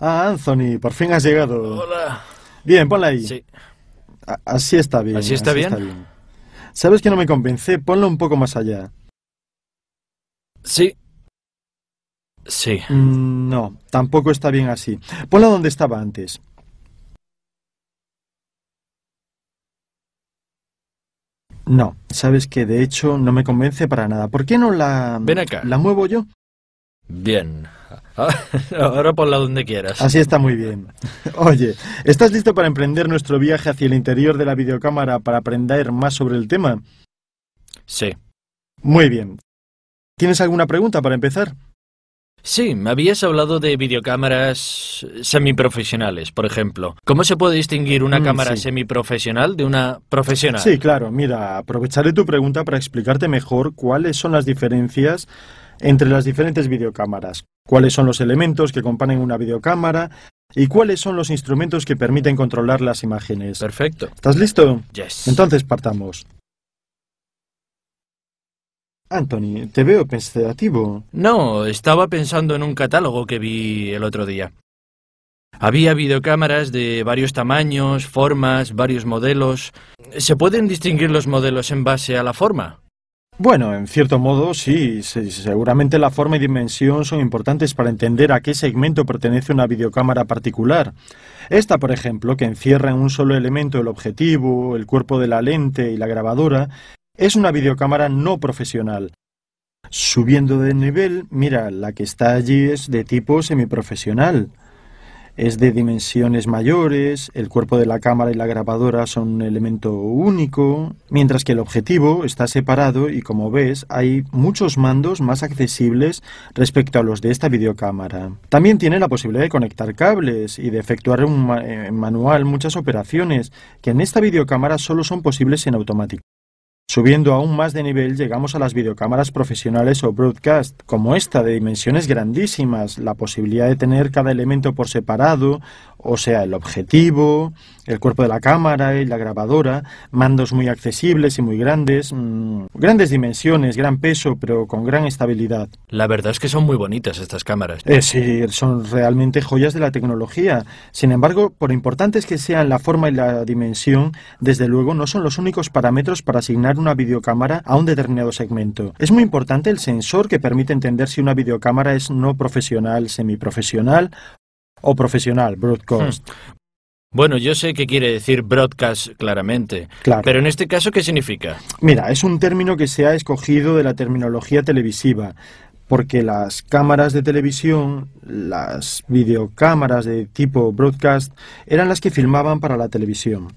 Ah, Anthony, por fin has llegado. Hola. Bien, ponla ahí. Sí. así está bien. ¿Así, está, bien? Sabes que no me convence. ponlo un poco más allá. Sí. Sí. Mm, no, tampoco está bien así. Ponla donde estaba antes. No, sabes que de hecho no me convence para nada. ¿Por qué no la... Ven acá. ¿La muevo yo? Bien. Ahora ponla donde quieras. Así está muy bien. Oye, ¿estás listo para emprender nuestro viaje hacia el interior de la videocámara para aprender más sobre el tema? Sí. Muy bien. ¿Tienes alguna pregunta para empezar? Sí, me habías hablado de videocámaras semiprofesionales, por ejemplo. ¿Cómo se puede distinguir una mm, cámara semiprofesional de una profesional? Sí, claro. Mira, aprovecharé tu pregunta para explicarte mejor cuáles son las diferencias entre las diferentes videocámaras cuáles son los elementos que componen una videocámara y cuáles son los instrumentos que permiten controlar las imágenes. Perfecto. ¿Estás listo? Yes. Entonces partamos. Anthony, te veo pensativo. No, estaba pensando en un catálogo que vi el otro día. Había videocámaras de varios tamaños, formas, varios modelos. ¿Se pueden distinguir los modelos en base a la forma? Bueno, en cierto modo sí, seguramente la forma y dimensión son importantes para entender a qué segmento pertenece una videocámara particular. Esta, por ejemplo, que encierra en un solo elemento el objetivo, el cuerpo de la lente y la grabadora, es una videocámara no profesional. Subiendo de nivel, mira, la que está allí es de tipo semiprofesional es de dimensiones mayores, el cuerpo de la cámara y la grabadora son un elemento único, mientras que el objetivo está separado y como ves hay muchos mandos más accesibles respecto a los de esta videocámara. También tiene la posibilidad de conectar cables y de efectuar en eh, manual muchas operaciones que en esta videocámara solo son posibles en automático. Subiendo aún más de nivel llegamos a las videocámaras profesionales o broadcast, como esta, de dimensiones grandísimas, la posibilidad de tener cada elemento por separado, o sea, el objetivo, el cuerpo de la cámara y la grabadora, mandos muy accesibles y muy grandes, mm, grandes dimensiones, gran peso, pero con gran estabilidad. La verdad es que son muy bonitas estas cámaras. Es eh, sí, son realmente joyas de la tecnología. Sin embargo, por importantes que sean la forma y la dimensión, desde luego no son los únicos parámetros para asignar una videocámara a un determinado segmento. Es muy importante el sensor que permite entender si una videocámara es no profesional, semiprofesional o profesional, broadcast. Hmm. Bueno, yo sé que quiere decir broadcast claramente, claro. pero en este caso, ¿qué significa? Mira, es un término que se ha escogido de la terminología televisiva porque las cámaras de televisión, las videocámaras de tipo broadcast, eran las que filmaban para la televisión.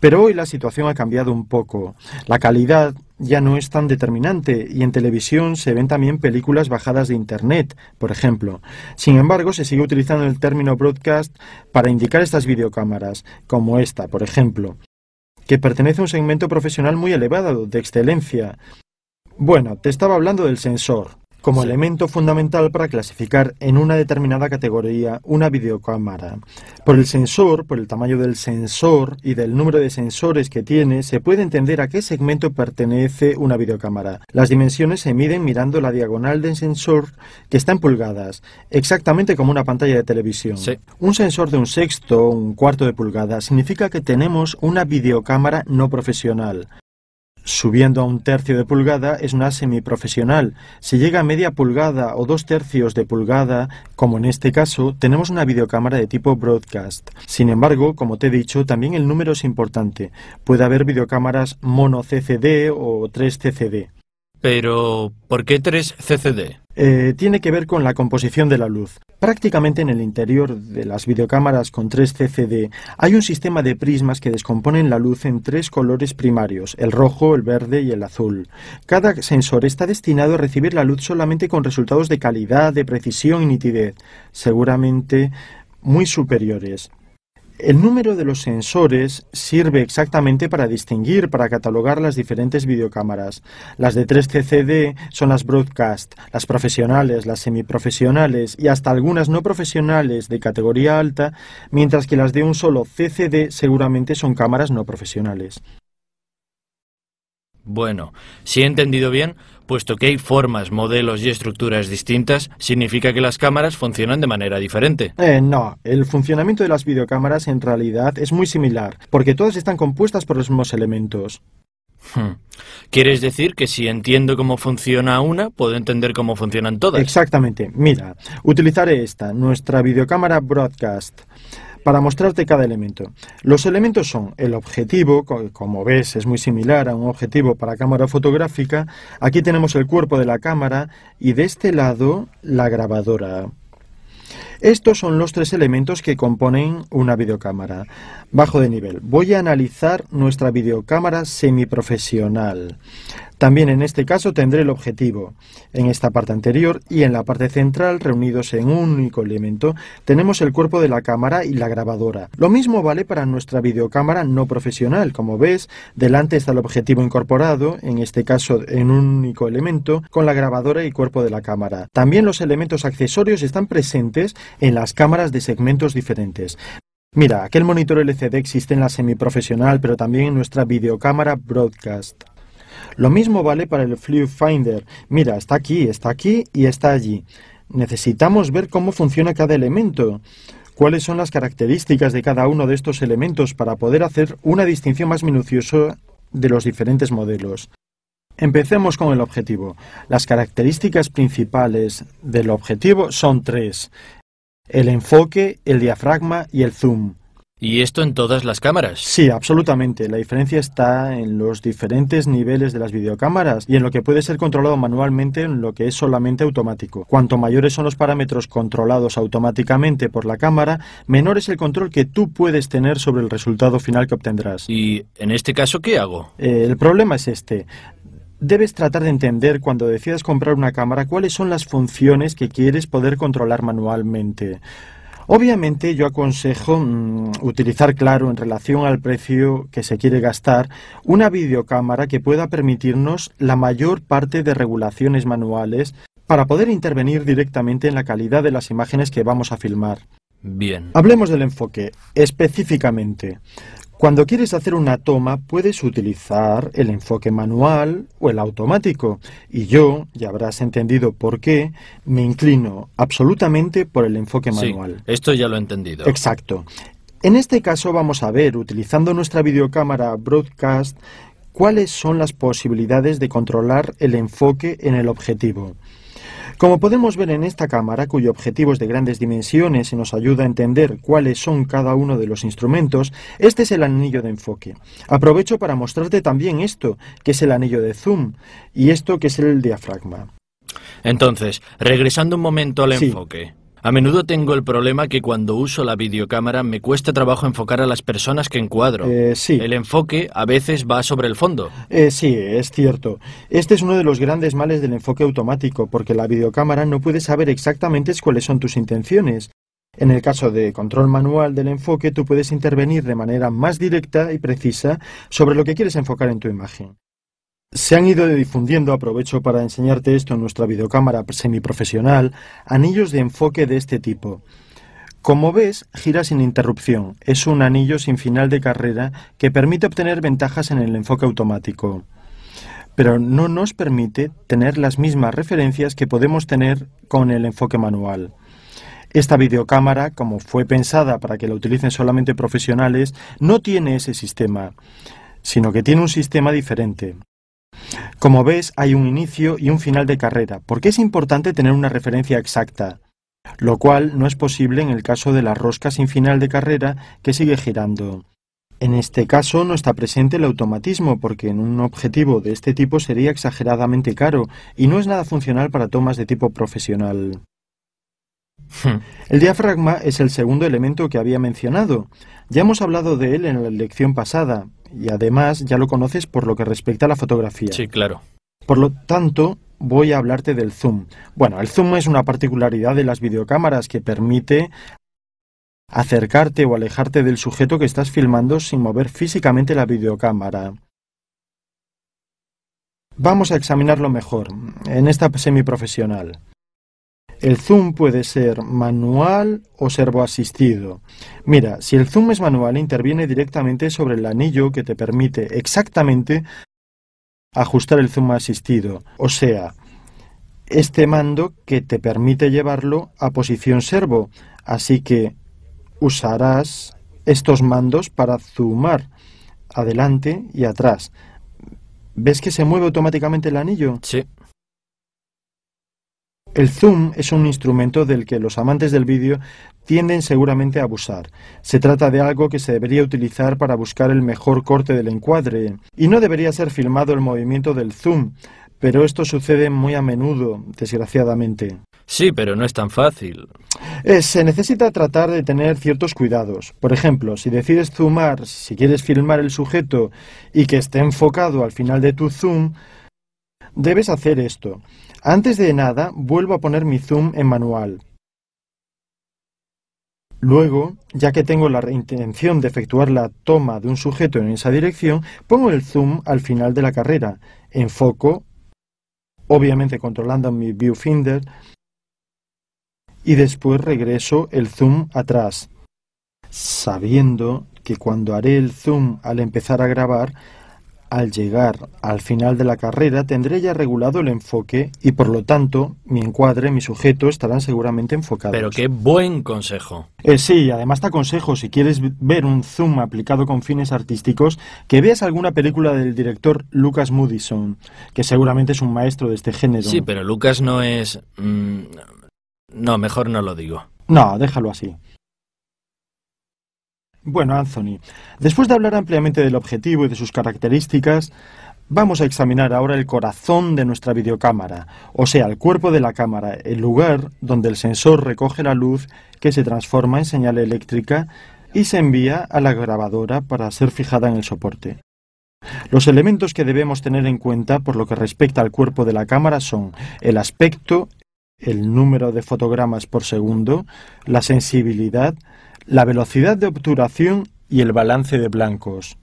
Pero hoy la situación ha cambiado un poco. La calidad ya no es tan determinante y en televisión se ven también películas bajadas de Internet, por ejemplo. Sin embargo, se sigue utilizando el término broadcast para indicar estas videocámaras, como esta, por ejemplo, que pertenece a un segmento profesional muy elevado, de excelencia. Bueno, te estaba hablando del sensor como elemento fundamental para clasificar en una determinada categoría una videocámara. Por el sensor, por el tamaño del sensor y del número de sensores que tiene, se puede entender a qué segmento pertenece una videocámara. Las dimensiones se miden mirando la diagonal del sensor que está en pulgadas, exactamente como una pantalla de televisión. Un sensor de un sexto, o un cuarto de pulgada, significa que tenemos una videocámara no profesional. Subiendo a un tercio de pulgada es una semiprofesional. Si llega a media pulgada o dos tercios de pulgada, como en este caso, tenemos una videocámara de tipo broadcast. Sin embargo, como te he dicho, también el número es importante. Puede haber videocámaras mono CCD o 3 CCD. Pero, ¿por qué 3 CCD? Eh, tiene que ver con la composición de la luz. Prácticamente en el interior de las videocámaras con 3 CCD hay un sistema de prismas que descomponen la luz en tres colores primarios, el rojo, el verde y el azul. Cada sensor está destinado a recibir la luz solamente con resultados de calidad, de precisión y nitidez, seguramente muy superiores. El número de los sensores sirve exactamente para distinguir, para catalogar las diferentes videocámaras. Las de 3CCD son las broadcast, las profesionales, las semiprofesionales y hasta algunas no profesionales de categoría alta, mientras que las de un solo CCD seguramente son cámaras no profesionales. Bueno, si he entendido bien, puesto que hay formas, modelos y estructuras distintas, significa que las cámaras funcionan de manera diferente. Eh, no, el funcionamiento de las videocámaras en realidad es muy similar, porque todas están compuestas por los mismos elementos. Hmm. ¿Quieres decir que si entiendo cómo funciona una, puedo entender cómo funcionan todas? Exactamente. Mira, utilizaré esta, nuestra videocámara broadcast para mostrarte cada elemento. Los elementos son el objetivo, como ves es muy similar a un objetivo para cámara fotográfica. Aquí tenemos el cuerpo de la cámara y de este lado la grabadora. Estos son los tres elementos que componen una videocámara. Bajo de nivel. Voy a analizar nuestra videocámara semiprofesional. También en este caso tendré el objetivo. En esta parte anterior y en la parte central, reunidos en un único elemento, tenemos el cuerpo de la cámara y la grabadora. Lo mismo vale para nuestra videocámara no profesional. Como ves, delante está el objetivo incorporado, en este caso en un único elemento, con la grabadora y cuerpo de la cámara. También los elementos accesorios están presentes en las cámaras de segmentos diferentes. Mira, aquel monitor LCD existe en la semiprofesional, pero también en nuestra videocámara broadcast. Lo mismo vale para el Finder. Mira, está aquí, está aquí y está allí. Necesitamos ver cómo funciona cada elemento cuáles son las características de cada uno de estos elementos para poder hacer una distinción más minuciosa de los diferentes modelos. Empecemos con el objetivo. Las características principales del objetivo son tres. El enfoque, el diafragma y el zoom. ¿Y esto en todas las cámaras? Sí, absolutamente. La diferencia está en los diferentes niveles de las videocámaras y en lo que puede ser controlado manualmente en lo que es solamente automático. Cuanto mayores son los parámetros controlados automáticamente por la cámara, menor es el control que tú puedes tener sobre el resultado final que obtendrás. ¿Y en este caso qué hago? Eh, el problema es este. Debes tratar de entender cuando decidas comprar una cámara cuáles son las funciones que quieres poder controlar manualmente. Obviamente yo aconsejo mm, utilizar, claro, en relación al precio que se quiere gastar, una videocámara que pueda permitirnos la mayor parte de regulaciones manuales para poder intervenir directamente en la calidad de las imágenes que vamos a filmar. Bien. Hablemos del enfoque específicamente. Cuando quieres hacer una toma puedes utilizar el enfoque manual o el automático y yo, ya habrás entendido por qué, me inclino absolutamente por el enfoque manual. Sí, esto ya lo he entendido. Exacto. En este caso vamos a ver, utilizando nuestra videocámara broadcast, cuáles son las posibilidades de controlar el enfoque en el objetivo. Como podemos ver en esta cámara, cuyo objetivo es de grandes dimensiones y nos ayuda a entender cuáles son cada uno de los instrumentos, este es el anillo de enfoque. Aprovecho para mostrarte también esto, que es el anillo de zoom, y esto que es el diafragma. Entonces, regresando un momento al enfoque. A menudo tengo el problema que cuando uso la videocámara me cuesta trabajo enfocar a las personas que encuadro. Eh, sí. El enfoque a veces va sobre el fondo. Eh, sí, es cierto. Este es uno de los grandes males del enfoque automático, porque la videocámara no puede saber exactamente cuáles son tus intenciones. En el caso de control manual del enfoque, tú puedes intervenir de manera más directa y precisa sobre lo que quieres enfocar en tu imagen. Se han ido difundiendo, aprovecho para enseñarte esto en nuestra videocámara semiprofesional, anillos de enfoque de este tipo. Como ves, gira sin interrupción. Es un anillo sin final de carrera que permite obtener ventajas en el enfoque automático. Pero no nos permite tener las mismas referencias que podemos tener con el enfoque manual. Esta videocámara, como fue pensada para que la utilicen solamente profesionales, no tiene ese sistema, sino que tiene un sistema diferente. Como ves, hay un inicio y un final de carrera, porque es importante tener una referencia exacta, lo cual no es posible en el caso de la rosca sin final de carrera que sigue girando. En este caso no está presente el automatismo, porque en un objetivo de este tipo sería exageradamente caro y no es nada funcional para tomas de tipo profesional. Hmm. El diafragma es el segundo elemento que había mencionado. Ya hemos hablado de él en la lección pasada y además ya lo conoces por lo que respecta a la fotografía. Sí, claro. Por lo tanto, voy a hablarte del zoom. Bueno, el zoom es una particularidad de las videocámaras que permite acercarte o alejarte del sujeto que estás filmando sin mover físicamente la videocámara. Vamos a examinarlo mejor en esta semiprofesional. El zoom puede ser manual o servo asistido. Mira, si el zoom es manual, interviene directamente sobre el anillo que te permite exactamente ajustar el zoom asistido, o sea, este mando que te permite llevarlo a posición servo. Así que usarás estos mandos para zoomar adelante y atrás. ¿Ves que se mueve automáticamente el anillo? Sí. El zoom es un instrumento del que los amantes del vídeo tienden seguramente a abusar. Se trata de algo que se debería utilizar para buscar el mejor corte del encuadre y no debería ser filmado el movimiento del zoom, pero esto sucede muy a menudo, desgraciadamente. Sí, pero no es tan fácil. Eh, se necesita tratar de tener ciertos cuidados. Por ejemplo, si decides zoomar, si quieres filmar el sujeto y que esté enfocado al final de tu zoom, Debes hacer esto. Antes de nada, vuelvo a poner mi zoom en manual. Luego, ya que tengo la intención de efectuar la toma de un sujeto en esa dirección, pongo el zoom al final de la carrera, enfoco, obviamente controlando mi viewfinder, y después regreso el zoom atrás, sabiendo que cuando haré el zoom al empezar a grabar, al llegar al final de la carrera tendré ya regulado el enfoque y por lo tanto mi encuadre, mi sujeto estarán seguramente enfocados. Pero qué buen consejo. Eh, sí, además te aconsejo si quieres ver un zoom aplicado con fines artísticos que veas alguna película del director Lucas Mudison, que seguramente es un maestro de este género. Sí, pero Lucas no es... Mm, no, mejor no lo digo. No, déjalo así. Bueno, Anthony, después de hablar ampliamente del objetivo y de sus características, vamos a examinar ahora el corazón de nuestra videocámara, o sea, el cuerpo de la cámara, el lugar donde el sensor recoge la luz que se transforma en señal eléctrica y se envía a la grabadora para ser fijada en el soporte. Los elementos que debemos tener en cuenta por lo que respecta al cuerpo de la cámara son el aspecto, el número de fotogramas por segundo, la sensibilidad, la velocidad de obturación y el balance de blancos.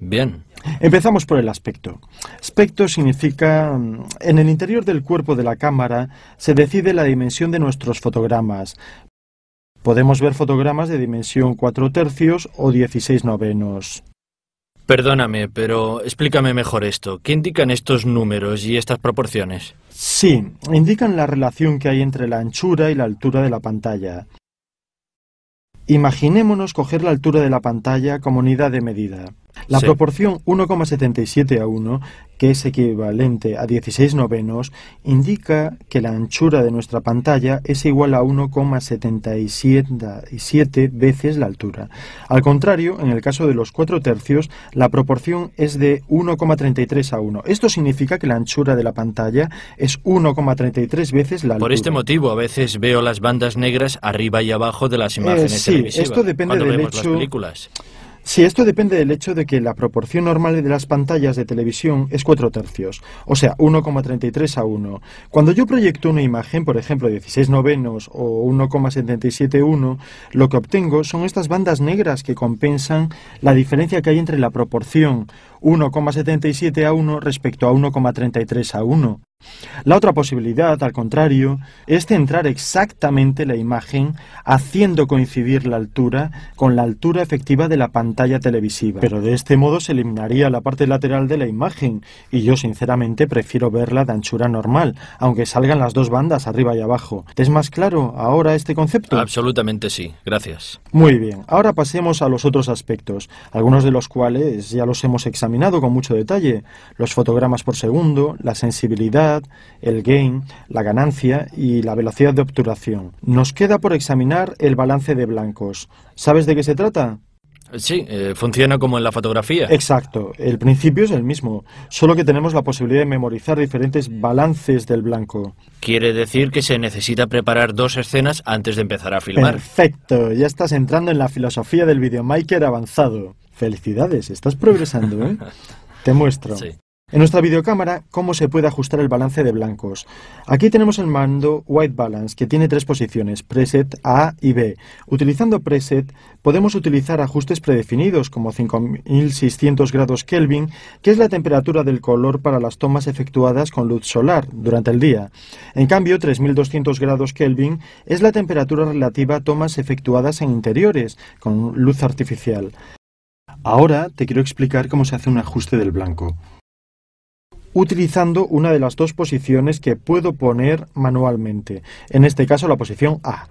Bien. Empezamos por el aspecto. Aspecto significa, en el interior del cuerpo de la cámara se decide la dimensión de nuestros fotogramas. Podemos ver fotogramas de dimensión 4 tercios o 16 novenos. Perdóname, pero explícame mejor esto. ¿Qué indican estos números y estas proporciones? Sí, indican la relación que hay entre la anchura y la altura de la pantalla. Imaginémonos coger la altura de la pantalla como unidad de medida. La proporción 1,77 a 1, que es equivalente a 16 novenos, indica que la anchura de nuestra pantalla es igual a 1,77 veces la altura. Al contrario, en el caso de los 4 tercios, la proporción es de 1,33 a 1. Esto significa que la anchura de la pantalla es 1,33 veces la altura. Por este motivo, a veces veo las bandas negras arriba y abajo de las imágenes eh, sí, televisivas. Esto depende del hecho. Las películas. Sí, esto depende del hecho de que la proporción normal de las pantallas de televisión es 4 tercios, o sea, 1,33 a 1. Cuando yo proyecto una imagen, por ejemplo, 16 novenos o 1, lo que obtengo son estas bandas negras que compensan la diferencia que hay entre la proporción 1,77 a 1 respecto a 1,33 a 1. La otra posibilidad, al contrario, es centrar exactamente la imagen haciendo coincidir la altura con la altura efectiva de la pantalla televisiva. Pero de este modo se eliminaría la parte lateral de la imagen y yo sinceramente prefiero verla de anchura normal, aunque salgan las dos bandas arriba y abajo. ¿Te es más claro ahora este concepto? Absolutamente sí, gracias. Muy bien, ahora pasemos a los otros aspectos, algunos de los cuales ya los hemos examinado con mucho detalle, los fotogramas por segundo, la sensibilidad, el gain, la ganancia y la velocidad de obturación. Nos queda por examinar el balance de blancos. ¿Sabes de qué se trata? Sí, eh, funciona como en la fotografía. Exacto, el principio es el mismo, solo que tenemos la posibilidad de memorizar diferentes balances del blanco. Quiere decir que se necesita preparar dos escenas antes de empezar a filmar. Perfecto, ya estás entrando en la filosofía del videomaker avanzado. Felicidades, estás progresando, ¿eh? Te muestro. Sí. En nuestra videocámara, ¿cómo se puede ajustar el balance de blancos? Aquí tenemos el mando White Balance, que tiene tres posiciones, preset A y B. Utilizando preset, podemos utilizar ajustes predefinidos, como 5600 grados Kelvin, que es la temperatura del color para las tomas efectuadas con luz solar durante el día. En cambio, 3200 grados Kelvin es la temperatura relativa a tomas efectuadas en interiores, con luz artificial. Ahora te quiero explicar cómo se hace un ajuste del blanco utilizando una de las dos posiciones que puedo poner manualmente, en este caso la posición A.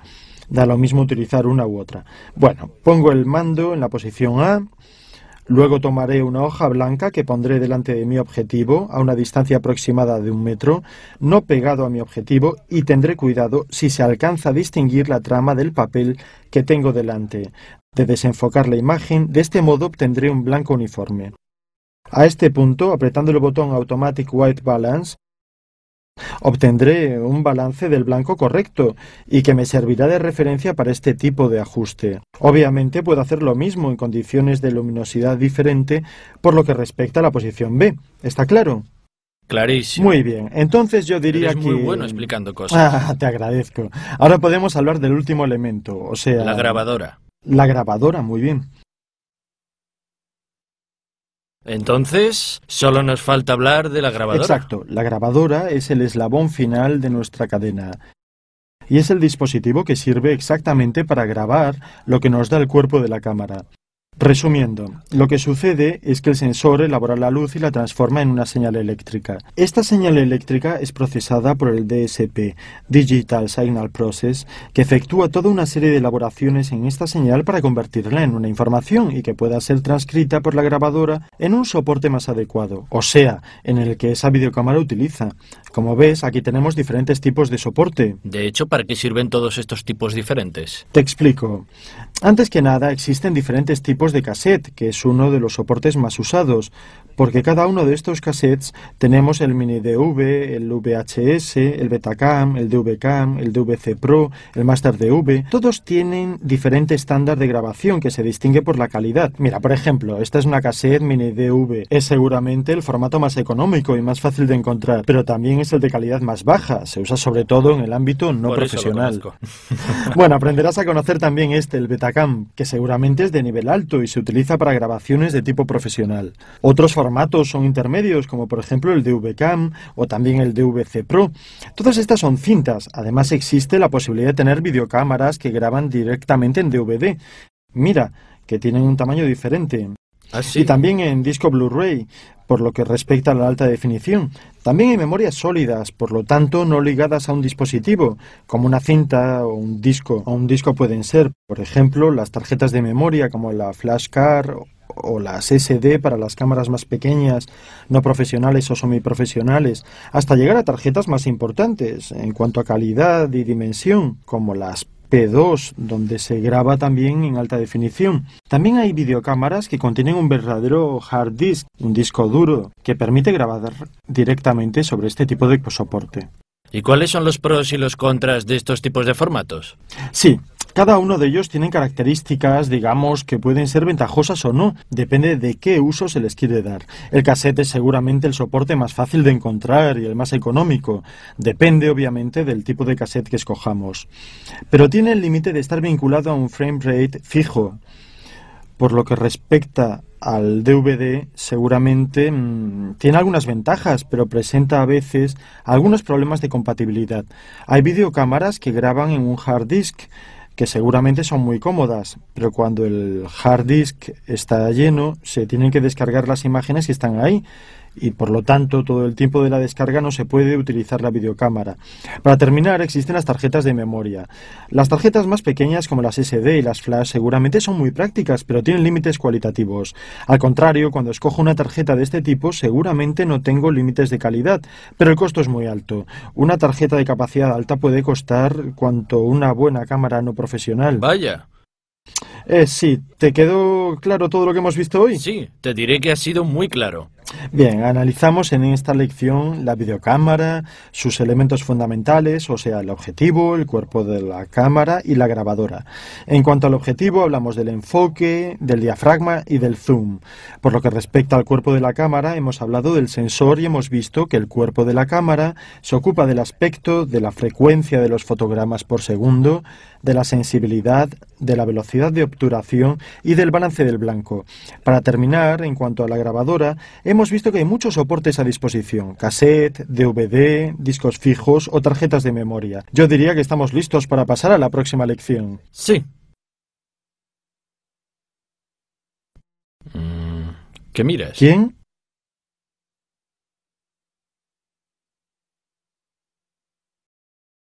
Da lo mismo utilizar una u otra. Bueno, pongo el mando en la posición A, luego tomaré una hoja blanca que pondré delante de mi objetivo a una distancia aproximada de un metro, no pegado a mi objetivo, y tendré cuidado si se alcanza a distinguir la trama del papel que tengo delante de desenfocar la imagen, de este modo obtendré un blanco uniforme. A este punto, apretando el botón Automatic White Balance, obtendré un balance del blanco correcto y que me servirá de referencia para este tipo de ajuste. Obviamente puedo hacer lo mismo en condiciones de luminosidad diferente por lo que respecta a la posición B. ¿Está claro? Clarísimo. Muy bien, entonces yo diría Eres muy bueno explicando cosas. Ah, te agradezco. Ahora podemos hablar del último elemento, o sea... La grabadora. La grabadora, muy bien. Entonces, solo nos falta hablar de la grabadora. Exacto, la grabadora es el eslabón final de nuestra cadena. Y es el dispositivo que sirve exactamente para grabar lo que nos da el cuerpo de la cámara. Resumiendo, lo que sucede es que el sensor elabora la luz y la transforma en una señal eléctrica. Esta señal eléctrica es procesada por el DSP, Digital Signal Process, que efectúa toda una serie de elaboraciones en esta señal para convertirla en una información y que pueda ser transcrita por la grabadora en un soporte más adecuado, o sea, en el que esa videocámara utiliza. Como ves, aquí tenemos diferentes tipos de soporte. De hecho, ¿para qué sirven todos estos tipos diferentes? Te explico. Antes que nada, existen diferentes tipos de cassette, que es uno de los soportes más usados, porque cada uno de estos cassettes tenemos el mini DV, el VHS, el Betacam, el DVCam, el DVC Pro, el Master DV. Todos tienen diferente estándar de grabación que se distingue por la calidad. Mira, por ejemplo, esta es una cassette mini DV. Es seguramente el formato más económico y más fácil de encontrar, pero también es el de calidad más baja. Se usa sobre todo en el ámbito no profesional. bueno, aprenderás a conocer también este, el Betacam, que seguramente es de nivel alto y se utiliza para grabaciones de tipo profesional. Otros formatos son intermedios, como por ejemplo el DVCAM o también el DVC Pro. Todas estas son cintas. Además existe la posibilidad de tener videocámaras que graban directamente en DVD. Mira, que tienen un tamaño diferente. Ah, y también en disco Blu-ray, por lo que respecta a la alta definición. También hay memorias sólidas, por lo tanto no ligadas a un dispositivo, como una cinta o un disco. O un disco pueden ser, por ejemplo, las tarjetas de memoria como la flash card o las SD para las cámaras más pequeñas, no profesionales o semi-profesionales, hasta llegar a tarjetas más importantes en cuanto a calidad y dimensión, como las P2, donde se graba también en alta definición. También hay videocámaras que contienen un verdadero hard disk, un disco duro, que permite grabar directamente sobre este tipo de soporte. ¿Y cuáles son los pros y los contras de estos tipos de formatos? Sí, cada uno de ellos tiene características, digamos, que pueden ser ventajosas o no, depende de qué uso se les quiere dar. El cassette es seguramente el soporte más fácil de encontrar y el más económico, depende obviamente del tipo de cassette que escojamos. Pero tiene el límite de estar vinculado a un frame rate fijo. Por lo que respecta al DVD seguramente mm, tiene algunas ventajas, pero presenta a veces algunos problemas de compatibilidad. Hay videocámaras que graban en un hard disk que seguramente son muy cómodas, pero cuando el hard disk está lleno, se tienen que descargar las imágenes que están ahí y por lo tanto todo el tiempo de la descarga no se puede utilizar la videocámara. Para terminar, existen las tarjetas de memoria. Las tarjetas más pequeñas como las SD y las flash seguramente son muy prácticas, pero tienen límites cualitativos. Al contrario, cuando escojo una tarjeta de este tipo, seguramente no tengo límites de calidad, pero el costo es muy alto. Una tarjeta de capacidad alta puede costar cuanto una buena cámara no profesional. Vaya. Eh, sí, ¿te quedó claro todo lo que hemos visto hoy? Sí, te diré que ha sido muy claro. Bien, analizamos en esta lección la videocámara, sus elementos fundamentales, o sea, el objetivo, el cuerpo de la cámara y la grabadora. En cuanto al objetivo, hablamos del enfoque, del diafragma y del zoom. Por lo que respecta al cuerpo de la cámara, hemos hablado del sensor y hemos visto que el cuerpo de la cámara se ocupa del aspecto, de la frecuencia de los fotogramas por segundo, de la sensibilidad, de la velocidad de obturación y del balance del blanco. Para terminar, en cuanto a la grabadora, hemos visto que hay muchos soportes a disposición, cassette, DVD, discos fijos o tarjetas de memoria. Yo diría que estamos listos para pasar a la próxima lección. Sí. Mm, ¿Qué miras? ¿Quién?